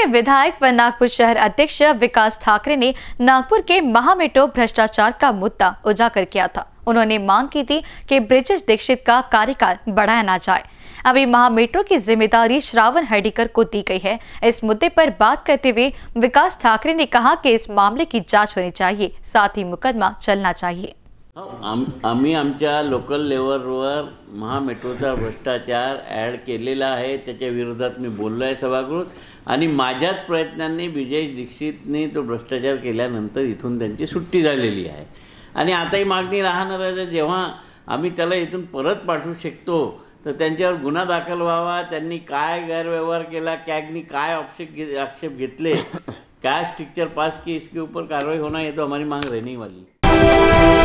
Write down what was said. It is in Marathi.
के विधायक व नागपुर शहर अध्यक्ष विकास ठाकरे ने नागपुर के महामेटो भ्रष्टाचार का मुद्दा उजागर किया था उन्होंने मांग की थी कि ब्रिजेश दीक्षित का कार्यकाल बढ़ाया ना जाए अभी महामेट्रो की जिम्मेदारी श्रावण हडीकर को दी गई है इस मुद्दे पर बात करते हुए विकास ठाकरे ने कहा कि इस मामले की जांच होनी चाहिए साथ ही मुकदमा चलना चाहिए आम आम्ही आमच्या लोकल लेवलवर महामेट्रोचा भ्रष्टाचार ॲड केलेला आहे त्याच्या विरोधात मी बोललो आहे सभागृहात आणि माझ्याच प्रयत्नांनी ब्रिजेश दीक्षितने तो भ्रष्टाचार केल्यानंतर इथून त्यांची सुट्टी झालेली आहे आणि आता ही मागणी राहणार आहे जेव्हा आम्ही त्याला इथून परत पाठवू शकतो तर त्यांच्यावर गुन्हा दाखल व्हावा त्यांनी काय गैरव्यवहार केला कॅगनी काय आक्षेप घे आक्षेप घेतले काय स्ट्रिक्चर पास की इसके ऊपर कारवाई होणार आहे तो हमारी मांग नाही वाली